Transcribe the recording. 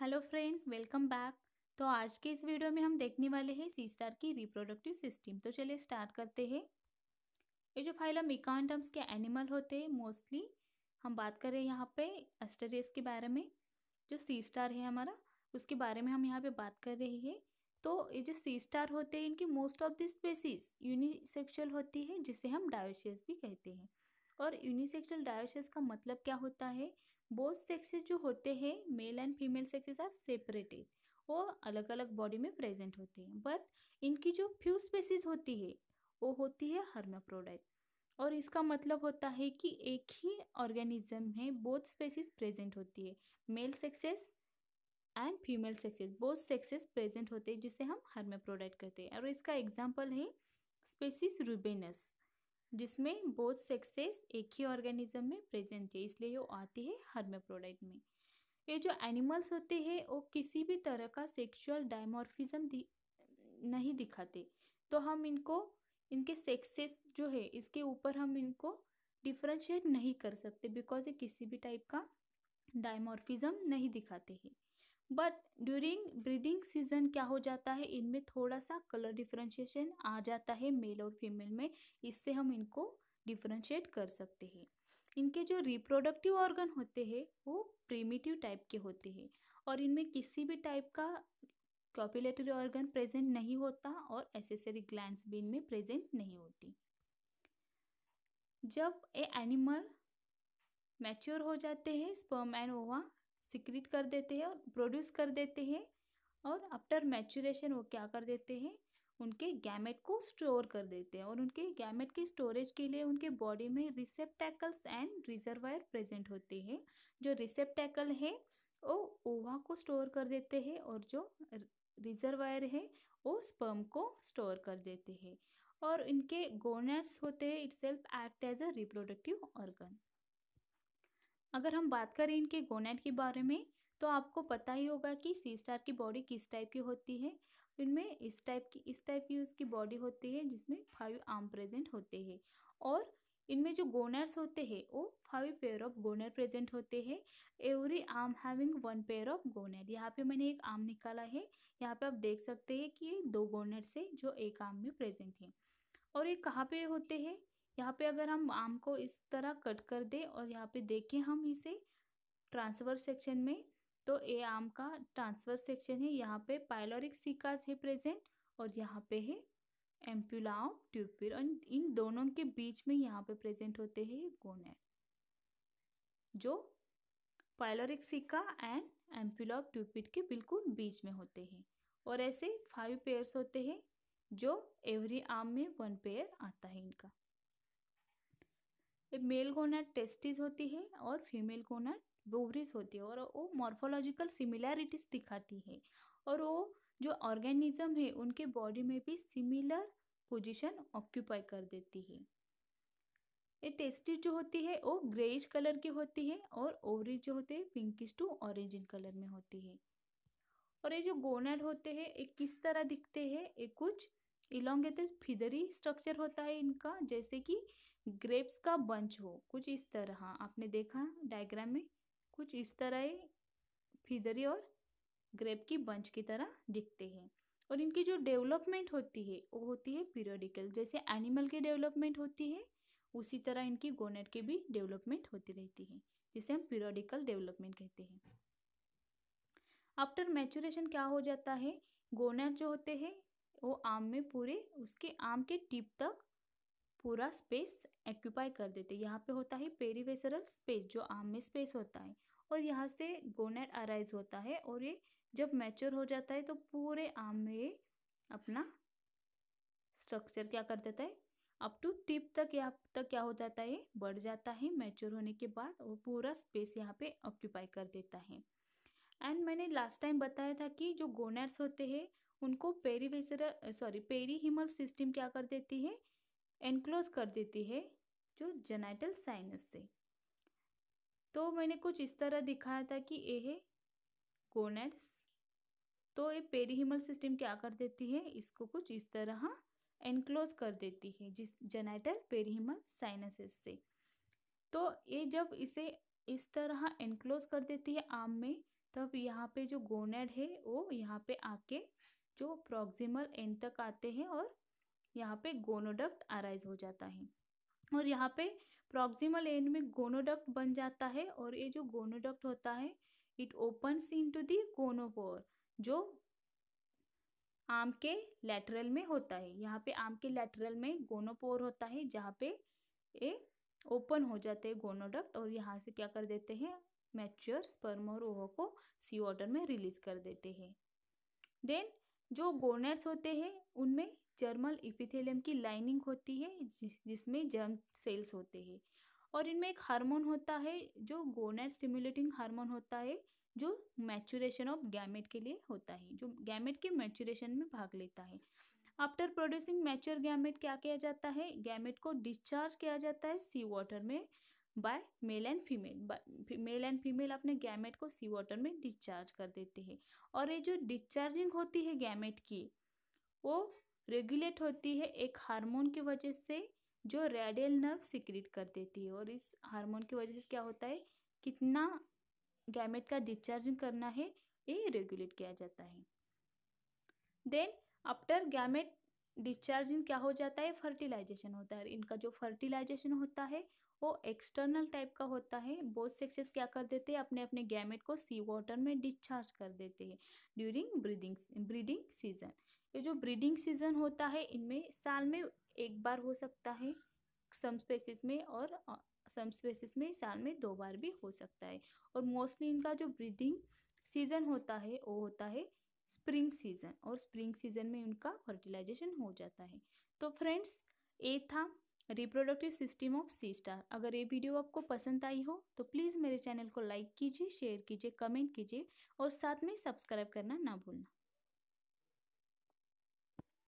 hello friend welcome back तो आज के इस वीडियो में हम देखने वाले हैं सी स्टार की रिप्रोडक्टिव सिस्टम तो चलिए स्टार्ट करते हैं ये जो फाइलम इकॉन्टम्स के एनिमल होते हैं मोस्टली हम बात कर रहे हैं यहाँ पे एस्टेरियस के बारे में जो सी स्टार है हमारा उसके बारे में हम यहाँ पे बात कर रहे हैं तो ये जो सी स्टार होते हैं इनकी most of the species unisexual होती है जिसे हम डायोशियस भी कहते हैं और यूनिसेक्सुअल डायोसिस का मतलब क्या होता है बोथ सेक्सेस जो होते हैं male and female sexes are separated वो अलग अलग बॉडी में प्रेजेंट होते हैं बट इनकी जो फ्यू स्पेसिस होती है वो होती है हर्माप्रोडाइट और इसका मतलब होता है कि एक ही ऑर्गेनिज्म में बोथ स्पेसिस प्रेजेंट होती है male sexes and female sexes both sexes present होते हैं जिसे हम हर्माप्रोडाइट कहते हैं और इसका एग्जाम्पल है स्पेसिस रूबेनस जिसमें बोथ सेक्सेस एक ही ऑर्गेनिज्म में प्रेजेंट है इसलिए वो आती है हर्मेप्रोडाइट में ये जो एनिमल्स होते हैं वो किसी भी तरह का सेक्सुअल डायमॉर्फिज्म दि, नहीं दिखाते तो हम इनको इनके सेक्सेस जो है इसके ऊपर हम इनको डिफ्रेंशिएट नहीं कर सकते बिकॉज ये किसी भी टाइप का डायमोरफिज्म नहीं दिखाते हैं बट ड्यूरिंग ब्रीडिंग सीजन क्या हो जाता है इनमें थोड़ा सा कलर डिफ्रेंशिएशन आ जाता है मेल और फीमेल में इससे हम इनको डिफ्रेंशिएट कर सकते हैं इनके जो रिप्रोडक्टिव ऑर्गन होते हैं वो प्रीमिटिव टाइप के होते हैं और इनमें किसी भी टाइप का कॉपुलेटरी ऑर्गन प्रेजेंट नहीं होता और एसेसरी ग्लैंड्स भी इनमें प्रेजेंट नहीं होती जब ए एनिमल मैच्योर हो जाते हैं स्पर्म एंड ओवा सिक्रिट कर देते हैं और प्रोड्यूस कर देते हैं और आफ्टर मैचुरेशन वो क्या कर देते हैं उनके गैमेट को स्टोर कर देते हैं और उनके गैमेट के स्टोरेज के लिए उनके बॉडी में रिसेप्टैकल्स एंड रिजर्वायर प्रेजेंट होते हैं जो रिसेप्टैकल है वो ओवा को स्टोर कर देते हैं और जो रिजर्वायर है वो स्पर्म को स्टोर कर देते हैं और इनके गोनेट्स होते हैं itself act as a reproductive organ अगर हम बात करें इनके गोनेट के बारे में तो आपको पता ही होगा कि सी स्टार की बॉडी किस टाइप की होती है इनमें इस टाइप की इस टाइप की उसकी बॉडी होती है जिसमें फाइव आर्म प्रेजेंट होते हैं और इनमें जो गोनर्स होते हैं वो five pair of gonad present होते हैं every arm having one pair of gonad यहाँ पे मैंने एक आर्म निकाला है यहाँ पे आप देख सकते हैं कि ये दो गोनर्स है जो एक आर्म में प्रेजेंट है और ये कहाँ पे होते हैं यहाँ पे अगर हम आम को इस तरह कट कर दे और यहाँ पे देखें हम इसे ट्रांसफर सेक्शन में तो ए आम का ट्रांसफर सेक्शन है यहाँ पे पायलोरिक सिकास है प्रेजेंट और यहाँ पे है एम्पुलाव ट्यूपिर और इन दोनों के बीच में यहाँ पे प्रेजेंट होते हैं गोनेट जो पायलोरिक सिक्का एंड एम्पुलाव ट्यूपिड के बिल्कुल बीच में होते हैं और ऐसे फाइव पेयर्स होते हैं जो एवरी आर्म में वन पेयर आता है इनका मेल गोनाड टेस्टिस होती है और फीमेल गोनाड बोवरीज होती है और वो मॉर्फोलॉजिकल सिमिलैरिटीज दिखाती है और वो जो ऑर्गेनिज्म है उनके बॉडी में भी सिमिलर पोजीशन ऑक्यूपाई कर देती है ये टेस्टिस जो होती है वो ग्रेइश कलर की होती है और ओवरीज जो होते हैं pinkish to orange in colour में होती है और ये जो गोनाड होते हैं ये किस तरह दिखते हैं ये कुछ इलोंगेटेड फिदरी स्ट्रक्चर होता है इनका जैसे कि ग्रेप्स का बंच हो कुछ इस तरह हाँ, आपने देखा डायग्राम में कुछ इस तरह फिदरी और ग्रेप की बंच की तरह दिखते हैं और इनकी जो डेवलपमेंट होती है वो होती है पीरियडिकल जैसे एनिमल की डेवलपमेंट होती है उसी तरह इनकी गोनेट की भी डेवलपमेंट होती रहती है जिसे हम पीरियडिकल डेवलपमेंट कहते हैं आफ्टर मैचुरेशन क्या हो जाता है गोनेट जो होते हैं वो आम में पूरे उसके आम के टिप तक पूरा स्पेस एक्यूपाई कर देते यहाँ पे होता है पेरीवेसरल स्पेस जो आम में स्पेस होता है और यहाँ से गोनेट अराइज होता है और ये जब मैच्योर हो जाता है तो पूरे आम में ये अपना स्ट्रक्चर क्या कर देता है अप टू टिप तक यहाँ तक क्या हो जाता है बढ़ जाता है मैच्योर होने के बाद वो पूरा स्पेस यहाँ पे ऑक्यूपाई कर देता है एंड मैंने लास्ट टाइम बताया था कि जो गोनेट्स होते हैं उनको पेरीवेसर सॉरी पेरीहिमल सिस्टम क्या कर देती है एनक्लोज कर देती है जो जेनाइटल साइनस से तो मैंने कुछ इस तरह दिखाया था कि यह है गोनेट्स तो ये पेरीहिमल सिस्टम क्या कर देती है इसको कुछ इस तरह एनक्लोज हाँ कर देती है जिस जेनाइटल पेरीहिमल साइनसेस से तो ये जब इसे इस तरह एनक्लोज हाँ कर देती है आम में तब यहाँ पे जो गोनेड है वो यहाँ पे आके जो प्रॉक्सिमल एंड तक आते हैं और यहाँ पे गोनोडक्ट अराइज हो जाता है और यहाँ पे प्रॉक्सिमल एंड में गोनोडक्ट बन जाता है और ये जो गोनोडक्ट होता है it opens to the gonopore जो आम के लेटरल में होता है यहाँ पे आम के लेटरल में गोनोपोर होता है जहाँ पे ये ओपन हो जाते हैं गोनोडक्ट और यहाँ से क्या कर देते हैं मैच्योर स्पर्म और ओहो को सी वाटर में रिलीज कर देते हैं देन जो गोनेट्स होते हैं उनमें जर्मल इपिथेलियम की लाइनिंग होती है जिसमें जर्म सेल्स होते हैं और इनमें एक हार्मोन होता है जो गोनेट स्टिमुलेटिंग हार्मोन होता है जो मैचुरेशन ऑफ गैमेट के लिए होता है जो गैमेट के मैचुरेशन में भाग लेता है आफ्टर प्रोड्यूसिंग मैच्योर गैमेट क्या किया जाता है गैमेट को डिस्चार्ज किया जाता है सी वाटर में by male and female male and female अपने गैमेट को सी वाटर में डिस्चार्ज कर देते हैं और ये जो डिस्चार्जिंग होती है गैमेट की वो रेगुलेट होती है एक हार्मोन की वजह से जो रेडियल नर्व सिक्रिट कर देती है और इस हार्मोन की वजह से क्या होता है कितना गैमेट का डिस्चार्जिंग करना है ये रेगुलेट किया जाता है देन आफ्टर गैमेट डिस्चार्जिंग क्या हो जाता है फर्टिलाइजेशन होता है इनका जो फर्टिलाइजेशन होता है वो एक्सटर्नल टाइप का होता है बोथ सेक्सेस क्या कर देते हैं अपने अपने गैमेट को सी वाटर में डिस्चार्ज कर देते हैं ड्यूरिंग ब्रीदिंग ब्रीडिंग सीजन ये जो ब्रीडिंग सीजन होता है इनमें साल में एक बार हो सकता है सम स्पेसिस में और सम स्पेसिस में साल में दो बार भी हो सकता है और मोस्टली इनका जो ब्रीडिंग सीजन होता है वो होता है स्प्रिंग सीजन और स्प्रिंग सीजन में उनका फर्टिलाइजेशन हो जाता है तो फ्रेंड्स ये था reproductive system of sea star अगर ये वीडियो आपको पसंद आई हो तो प्लीज़ मेरे चैनल को लाइक कीजिए शेयर कीजिए कमेंट कीजिए और साथ में सब्सक्राइब करना ना भूलना